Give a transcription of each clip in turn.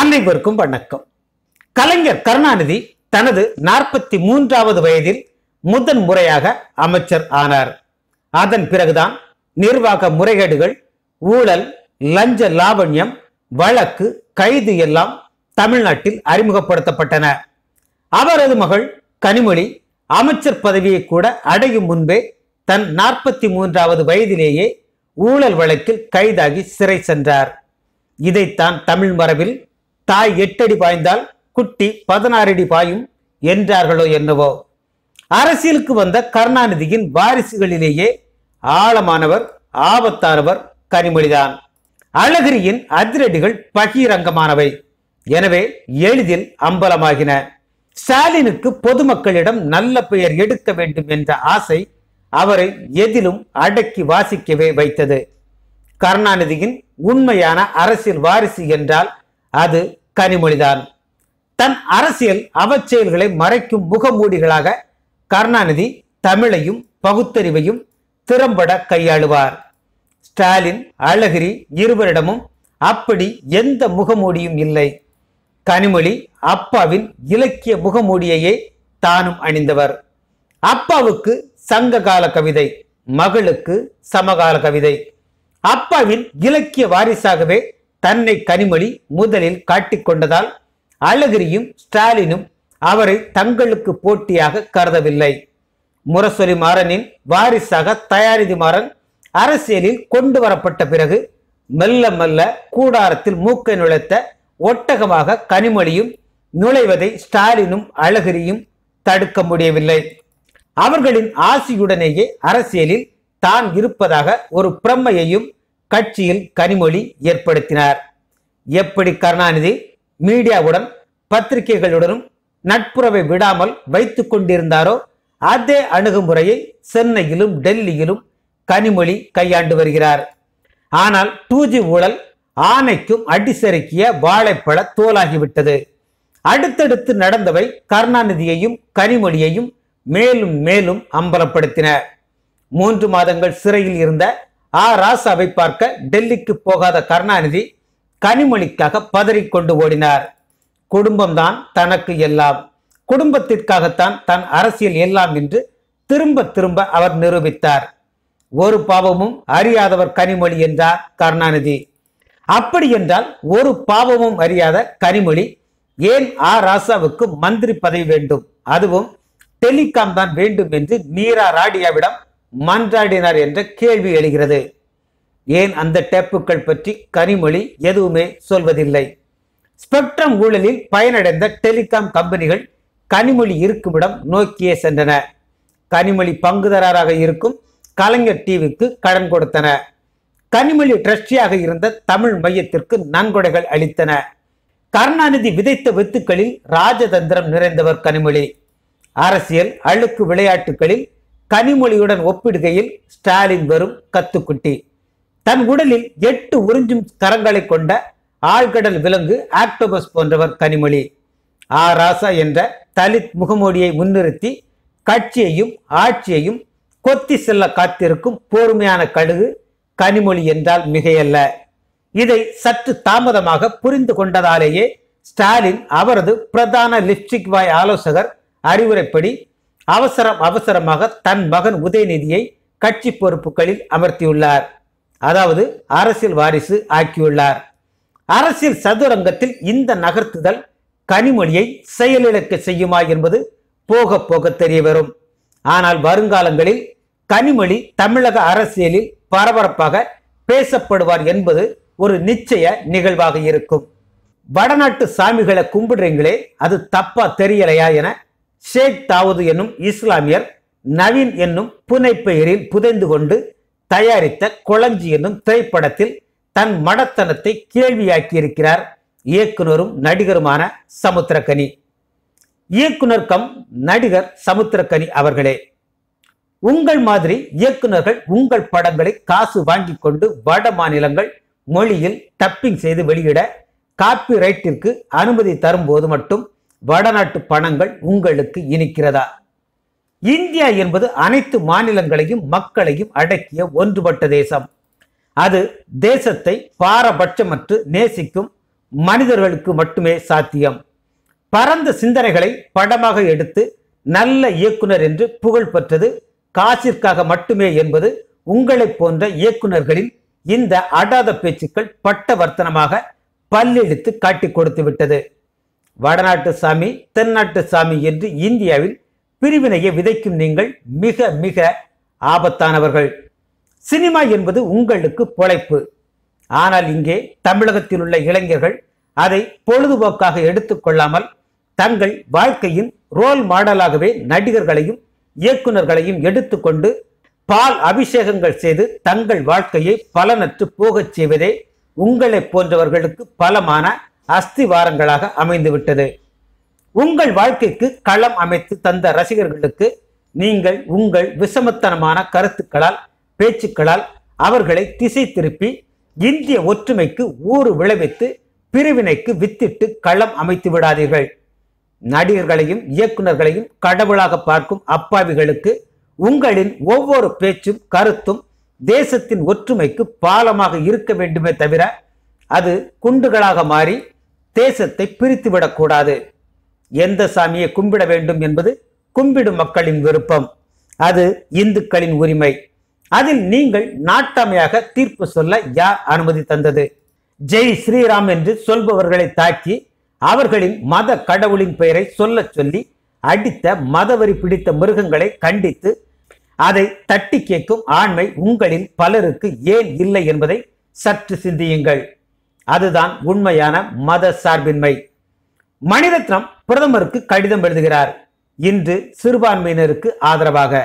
அனைவருக்கும் வணக்கம் கலைஞர் கருணாநிதி தனது நாற்பத்தி மூன்றாவது வயதில் முதன் முறையாக அமைச்சர் ஆனார் அதன் பிறகுதான் நிர்வாக முறைகேடுகள் ஊழல் லஞ்ச லாவண்யம் வழக்கு கைது எல்லாம் தமிழ்நாட்டில் அறிமுகப்படுத்தப்பட்டன அவரது மகள் கனிமொழி அமைச்சர் பதவியை கூட அடையும் முன்பே தன் நாற்பத்தி மூன்றாவது வயதிலேயே ஊழல் வழக்கில் கைதாகி சிறை சென்றார் இதைத்தான் தமிழ் மரபில் தாய் எட்டடி பாய்ந்தால் குட்டி பதினாறு அடி பாயும் என்றார்களோ என்னவோ அரசியலுக்கு வந்த கருணாநிதியின் வாரிசுகளிலேயே ஆழமானவர் ஆபத்தானவர் கனிமொழிதான் அழகிரியின் அதிரடிகள் பகிரங்கமானவை எனவே எளிதில் அம்பலமாகின ஸ்டாலினுக்கு பொதுமக்களிடம் நல்ல பெயர் எடுக்க வேண்டும் என்ற ஆசை அவரை எதிலும் அடக்கி வாசிக்கவே வைத்தது கருணாநிதியின் உண்மையான அரசியல் வாரிசு என்றால் அது கனிமொழிதான் தன் அரசியல் அவச்செயல்களை மறைக்கும் முகமூடிகளாக கருணாநிதி தமிழையும் பகுத்தறிவையும் திறம்பட கையாளுவார் ஸ்டாலின் அழகிரி இருவரிடமும் அப்படி எந்த முகமூடியும் இல்லை கனிமொழி அப்பாவின் இலக்கிய முகமூடியையே தானும் அணிந்தவர் அப்பாவுக்கு சங்ககால கவிதை மகளுக்கு சமகால கவிதை அப்பாவின் இலக்கிய வாரிசாகவே தன்னை கனிமொழி முதலில் காட்டிக்கொண்டதால் அழகிரியும் ஸ்டாலினும் அவரை தங்களுக்கு போட்டியாக கருதவில்லை முரசொலி மாறனின் வாரிசாக தயாரிதி மாறன் அரசியலில் கொண்டு வரப்பட்ட பிறகு மெல்ல மெல்ல கூடாரத்தில் மூக்கை நுழைத்த ஒட்டகமாக கனிமொழியும் நுழைவதை ஸ்டாலினும் அழகிரியும் தடுக்க முடியவில்லை அவர்களின் ஆசியுடனேயே அரசியலில் தான் இருப்பதாக ஒரு பிரம்மையையும் கட்சியில் கனிமொழி ஏற்படுத்தினார் எப்படி கருணாநிதி மீடியாவுடன் பத்திரிகைகளுடனும் நட்புறவை விடாமல் வைத்து கொண்டிருந்தாரோ அதே அணுகுமுறையை சென்னையிலும் டெல்லியிலும் கனிமொழி கையாண்டு வருகிறார் ஆனால் டூஜி ஊழல் ஆணைக்கும் அடிசறுக்கிய வாழைப்பழ தோலாகிவிட்டது அடுத்தடுத்து நடந்தவை கருணாநிதியையும் கனிமொழியையும் மேலும் மேலும் அம்பலப்படுத்தின மூன்று மாதங்கள் சிறையில் இருந்த ஆ ராசாவை பார்க்க டெல்லிக்கு போகாத கருணாநிதி கனிமொழிக்காக கொண்டு ஓடினார் குடும்பம்தான் தனக்கு எல்லாம் குடும்பத்திற்காகத்தான் தன் அரசியல் எல்லாம் என்று திரும்ப திரும்ப அவர் நிரூபித்தார் ஒரு பாவமும் அறியாதவர் கனிமொழி என்றார் கருணாநிதி அப்படி என்றால் ஒரு பாவமும் அறியாத கனிமொழி ஏன் ஆ ராசாவுக்கு மந்திரி பதவி வேண்டும் அதுவும் டெலிகாம் தான் வேண்டும் என்று மீரா ராடியாவிடம் மன்றாடினார் என்ற கேள்வி எழுகிறது ஏன் அந்த டேப்புக்கள் பற்றி கனிமொழி எதுவுமே சொல்வதில்லை ஸ்பெக்ட்ரம் ஊழலில் பயனடைந்த டெலிகாம் கம்பெனிகள் கனிமொழி இருக்குமிடம் நோக்கியே சென்றன கனிமொழி பங்குதாரராக இருக்கும் கலைஞர் டிவிக்கு கடன் கொடுத்தன கனிமொழி ட்ரஸ்டியாக இருந்த தமிழ் மையத்திற்கு நன்கொடைகள் அளித்தன கருணாநிதி விதைத்த வித்துக்களில் ராஜதந்திரம் நிறைந்தவர் கனிமொழி அரசியல் அழுக்கு விளையாட்டுகளில் கனிமொழியுடன் ஒப்பிடுகையில் ஸ்டாலின் வரும் கத்துக்குட்டி தன் உடலில் எட்டு உறிஞ்சும் கரங்களை கொண்ட ஆழ்கடல் விலங்கு ஆக்டோபஸ் போன்றவர் கனிமொழி ஆ ராசா என்ற தலித் முகமூடியை முன்னிறுத்தி கட்சியையும் ஆட்சியையும் கொத்தி செல்ல காத்திருக்கும் போர்மையான கழுகு கனிமொழி என்றால் மிகையல்ல இதை சற்று தாமதமாக புரிந்து கொண்டதாலேயே ஸ்டாலின் அவரது பிரதான லிப்ஸ்டிக் வாய் ஆலோசகர் அறிவுரைப்படி அவசரம் அவசரமாக தன் மகன் உதயநிதியை கட்சி பொறுப்புகளில் அமர்த்தியுள்ளார் அதாவது அரசியல் வாரிசு ஆக்கியுள்ளார் அரசியல் சதுரங்கத்தில் இந்த நகர்த்துதல் கனிமொழியை செயலிழக்க செய்யுமா என்பது போக போக தெரிய வரும் ஆனால் வருங்காலங்களில் கனிமொழி தமிழக அரசியலில் பரபரப்பாக பேசப்படுவார் என்பது ஒரு நிச்சய நிகழ்வாக இருக்கும் வடநாட்டு சாமிகளை கும்பிடுறீங்களே அது தப்பா தெரியலையா என ஷேக் தாவூது என்னும் இஸ்லாமியர் நவீன் என்னும் புனை பெயரில் புதைந்து கொண்டு தயாரித்த குளஞ்சி என்னும் திரைப்படத்தில் தன் மடத்தனத்தை கேள்வியாக்கியிருக்கிறார் இயக்குனரும் நடிகருமான சமுத்திரக்கனி இயக்குனர் கம் நடிகர் சமுத்திரக்கனி அவர்களே உங்கள் மாதிரி இயக்குநர்கள் உங்கள் படங்களை காசு வாங்கி கொண்டு வட மாநிலங்கள் மொழியில் டப்பிங் செய்து வெளியிட காப்பி ரைட்டிற்கு அனுமதி தரும்போது மட்டும் வடநாட்டு பணங்கள் உங்களுக்கு இனிக்கிறதா இந்தியா என்பது அனைத்து மாநிலங்களையும் மக்களையும் அடக்கிய ஒன்றுபட்ட தேசம் அது தேசத்தை பாரபட்சமற்று நேசிக்கும் மனிதர்களுக்கு மட்டுமே சாத்தியம் பரந்த சிந்தனைகளை படமாக எடுத்து நல்ல இயக்குனர் என்று புகழ் பெற்றது காசிற்காக மட்டுமே என்பது உங்களைப் போன்ற இயக்குநர்களின் இந்த அடாத பேச்சுக்கள் பட்ட வர்த்தனமாக பல்லெடுத்து காட்டி கொடுத்து விட்டது வடநாட்டு சாமி தென்னாட்டு சாமி என்று இந்தியாவில் பிரிவினையை விதைக்கும் நீங்கள் மிக மிக ஆபத்தானவர்கள் சினிமா என்பது உங்களுக்கு பொழைப்பு ஆனால் இங்கே தமிழகத்தில் உள்ள இளைஞர்கள் அதை பொழுதுபோக்காக எடுத்துக்கொள்ளாமல் தங்கள் வாழ்க்கையின் ரோல் மாடலாகவே நடிகர்களையும் இயக்குநர்களையும் எடுத்துக்கொண்டு பால் அபிஷேகங்கள் செய்து தங்கள் வாழ்க்கையை பலனற்று போகச் செய்வதே உங்களை போன்றவர்களுக்கு பலமான அஸ்திவாரங்களாக அமைந்துவிட்டது உங்கள் வாழ்க்கைக்கு களம் அமைத்து தந்த ரசிகர்களுக்கு நீங்கள் உங்கள் விசமத்தனமான கருத்துக்களால் பேச்சுக்களால் அவர்களை திசை திருப்பி இந்திய ஒற்றுமைக்கு ஊறு விளைவித்து பிரிவினைக்கு வித்திட்டு களம் அமைத்து விடாதீர்கள் நடிகர்களையும் இயக்குநர்களையும் கடவுளாக பார்க்கும் அப்பாவிகளுக்கு உங்களின் ஒவ்வொரு பேச்சும் கருத்தும் தேசத்தின் ஒற்றுமைக்கு பாலமாக இருக்க வேண்டுமே தவிர அது குண்டுகளாக மாறி தேசத்தை பிரித்துவிடக்கூடாது எந்த சாமியை கும்பிட வேண்டும் என்பது கும்பிடும் மக்களின் விருப்பம் அது இந்துக்களின் உரிமை அதில் நீங்கள் நாட்டாமையாக தீர்ப்பு சொல்ல யார் அனுமதி தந்தது ஜெய் ஸ்ரீராம் என்று சொல்பவர்களை தாக்கி அவர்களின் மத கடவுளின் பெயரை சொல்ல சொல்லி அடித்த மதவரி பிடித்த மிருகங்களை கண்டித்து அதை தட்டி கேட்கும் ஆண்மை உங்களில் பலருக்கு ஏன் இல்லை என்பதை சற்று சிந்தியுங்கள் அதுதான் உண்மையான மத சார்பின்மை மணிரத்னம் பிரதமருக்கு கடிதம் எழுதுகிறார் இன்று சிறுபான்மையினருக்கு ஆதரவாக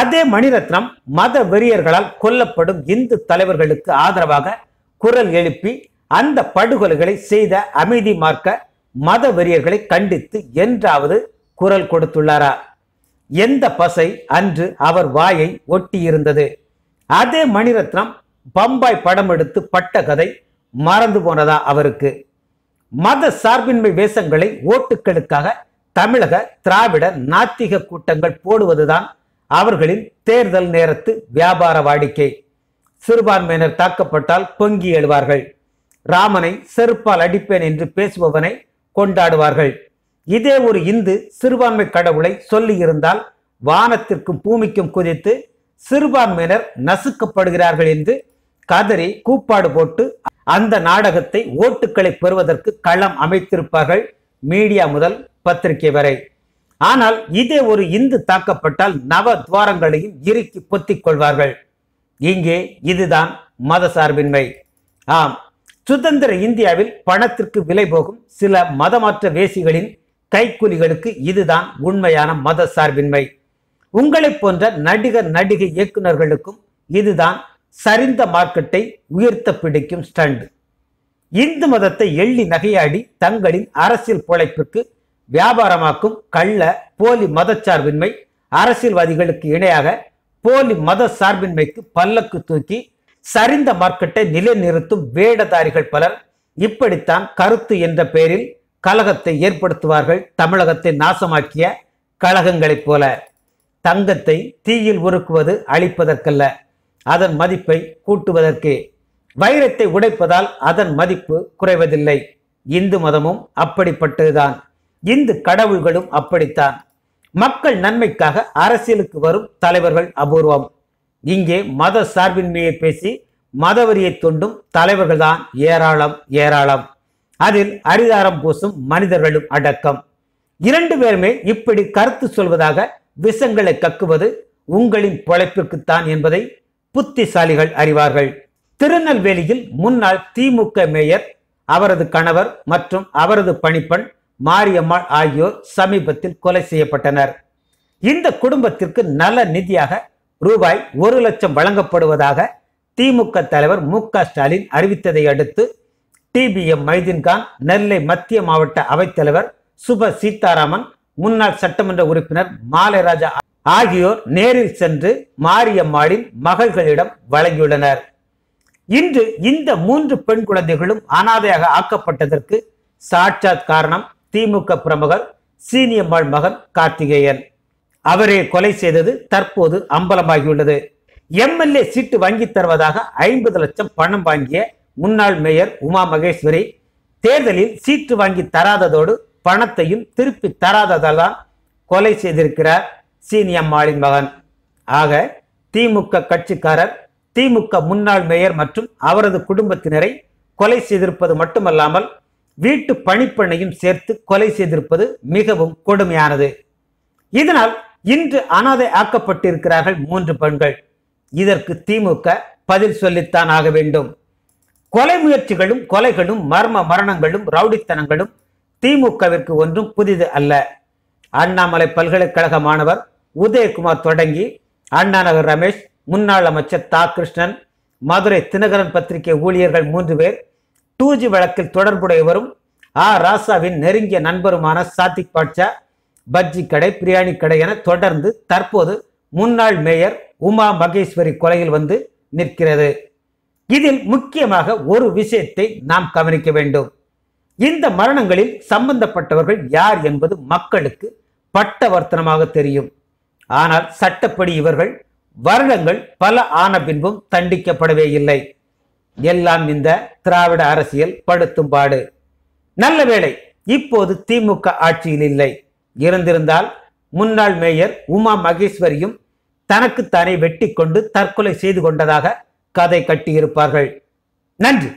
அதே மணிரத்னம் மத வெறியர்களால் கொல்லப்படும் இந்து தலைவர்களுக்கு ஆதரவாக குரல் எழுப்பி அந்த படுகொலைகளை செய்த அமைதி மார்க்க மத வெறியர்களை கண்டித்து என்றாவது குரல் கொடுத்துள்ளாரா எந்த பசை அன்று அவர் வாயை ஒட்டியிருந்தது அதே மணிரத்னம் பம்பாய் படம் எடுத்து பட்ட கதை மறந்து போனதா அவருக்கு மத சார்பின்மை வேஷங்களை ஓட்டுக்களுக்காக தமிழக திராவிட நாத்திக கூட்டங்கள் போடுவதுதான் அவர்களின் தேர்தல் நேரத்து வியாபார வாடிக்கை சிறுபான்மையினர் தாக்கப்பட்டால் பொங்கி எழுவார்கள் ராமனை செருப்பால் அடிப்பேன் என்று பேசுபவனை கொண்டாடுவார்கள் இதே ஒரு இந்து சிறுபான்மை கடவுளை சொல்லியிருந்தால் வானத்திற்கும் பூமிக்கும் குதித்து சிறுபான்மையினர் நசுக்கப்படுகிறார்கள் என்று கதறி கூப்பாடு போட்டு அந்த நாடகத்தை ஓட்டுக்களை பெறுவதற்கு களம் அமைத்திருப்பார்கள் மீடியா முதல் பத்திரிகை வரை ஆனால் இதே ஒரு இந்து தாக்கப்பட்டால் நவ துவாரங்களையும் இறுக்கி பொத்திக் கொள்வார்கள் இங்கே இதுதான் மத சார்பின்மை ஆம் சுதந்திர இந்தியாவில் பணத்திற்கு விலை போகும் சில மதமாற்ற வேசிகளின் கைக்கூலிகளுக்கு இதுதான் உண்மையான மத சார்பின்மை உங்களை போன்ற நடிகர் நடிகை இயக்குநர்களுக்கும் இதுதான் சரிந்த மார்க்கெட்டை உயர்த்த பிடிக்கும் ஸ்டண்ட் இந்து மதத்தை எள்ளி நகையாடி தங்களின் அரசியல் பொழைப்புக்கு வியாபாரமாக்கும் கள்ள போலி மதச்சார்பின்மை அரசியல்வாதிகளுக்கு இணையாக போலி மத சார்பின்மைக்கு பல்லக்கு தூக்கி சரிந்த மார்க்கெட்டை நிலைநிறுத்தும் வேடதாரிகள் பலர் இப்படித்தான் கருத்து என்ற பெயரில் கழகத்தை ஏற்படுத்துவார்கள் தமிழகத்தை நாசமாக்கிய கழகங்களைப் போல தங்கத்தை தீயில் உருக்குவது அழிப்பதற்கல்ல அதன் மதிப்பை கூட்டுவதற்கு வைரத்தை உடைப்பதால் அதன் மதிப்பு குறைவதில்லை இந்து மதமும் அப்படிப்பட்டதுதான் இந்து கடவுள்களும் அப்படித்தான் மக்கள் நன்மைக்காக அரசியலுக்கு வரும் தலைவர்கள் அபூர்வம் இங்கே மத சார்பின்மையை பேசி மதவரியை தொண்டும் தலைவர்கள்தான் ஏராளம் ஏராளம் அதில் அரிதாரம் பூசும் மனிதர்களும் அடக்கம் இரண்டு பேருமே இப்படி கருத்து சொல்வதாக விஷங்களை கக்குவது உங்களின் பொழைப்புக்குத்தான் என்பதை புத்திசாலிகள் அறிவார்கள் திருநெல்வேலியில் முன்னாள் திமுக மேயர் அவரது கணவர் மற்றும் அவரது பணிப்பெண் மாரியம்மாள் ஆகியோர் சமீபத்தில் கொலை செய்யப்பட்டனர் இந்த குடும்பத்திற்கு நல நிதியாக ரூபாய் ஒரு லட்சம் வழங்கப்படுவதாக திமுக தலைவர் மு ஸ்டாலின் அறிவித்ததை அடுத்து டிபிஎம் மைதீன்கான் நெல்லை மத்திய மாவட்ட அவைத்தலைவர் சுப சீதாராமன் முன்னாள் சட்டமன்ற உறுப்பினர் மாலைராஜா ஆகியோர் நேரில் சென்று மாரியம்மாளின் மகள்களிடம் வழங்கியுள்ளனர் இன்று இந்த மூன்று பெண் குழந்தைகளும் அனாதையாக ஆக்கப்பட்டதற்கு சாட்சாத் காரணம் திமுக பிரமுகர் சீனியம்மாள் மகன் கார்த்திகேயன் அவரே கொலை செய்தது தற்போது அம்பலமாகியுள்ளது எம்எல்ஏ சீட்டு வாங்கி தருவதாக ஐம்பது லட்சம் பணம் வாங்கிய முன்னாள் மேயர் உமா மகேஸ்வரி தேர்தலில் சீட்டு வாங்கி தராததோடு பணத்தையும் திருப்பி தராததால் தான் கொலை செய்திருக்கிறார் சீனியம்மாளின் மகன் ஆக திமுக கட்சிக்காரர் திமுக முன்னாள் மேயர் மற்றும் அவரது குடும்பத்தினரை கொலை செய்திருப்பது மட்டுமல்லாமல் வீட்டு பணிப்பெண்ணையும் சேர்த்து கொலை செய்திருப்பது மிகவும் கொடுமையானது இதனால் இன்று அனாதை ஆக்கப்பட்டிருக்கிறார்கள் மூன்று பெண்கள் இதற்கு திமுக பதில் சொல்லித்தான் ஆக வேண்டும் கொலை முயற்சிகளும் கொலைகளும் மர்ம மரணங்களும் ரவுடித்தனங்களும் திமுகவிற்கு ஒன்றும் புதிது அல்ல அண்ணாமலை பல்கலைக்கழக மாணவர் உதயகுமார் தொடங்கி அண்ணா நகர் ரமேஷ் முன்னாள் அமைச்சர் தா கிருஷ்ணன் மதுரை தினகரன் பத்திரிகை ஊழியர்கள் மூன்று பேர் டூ ஜி வழக்கில் தொடர்புடையவரும் ஆ ராசாவின் நெருங்கிய நண்பருமான சாத்திக் பாட்சா பஜ்ஜி கடை பிரியாணி கடை என தொடர்ந்து தற்போது முன்னாள் மேயர் உமா மகேஸ்வரி கொலையில் வந்து நிற்கிறது இதில் முக்கியமாக ஒரு விஷயத்தை நாம் கவனிக்க வேண்டும் இந்த மரணங்களில் சம்பந்தப்பட்டவர்கள் யார் என்பது மக்களுக்கு பட்டவர்த்தனமாக தெரியும் ஆனால் சட்டப்படி இவர்கள் வருடங்கள் பல ஆன பின்பும் தண்டிக்கப்படவே இல்லை எல்லாம் இந்த திராவிட அரசியல் படுத்தும் பாடு நல்ல வேளை இப்போது திமுக ஆட்சியில் இல்லை இருந்திருந்தால் முன்னாள் மேயர் உமா மகேஸ்வரியும் தனக்குத்தானே வெட்டி கொண்டு தற்கொலை செய்து கொண்டதாக கதை கட்டியிருப்பார்கள் நன்றி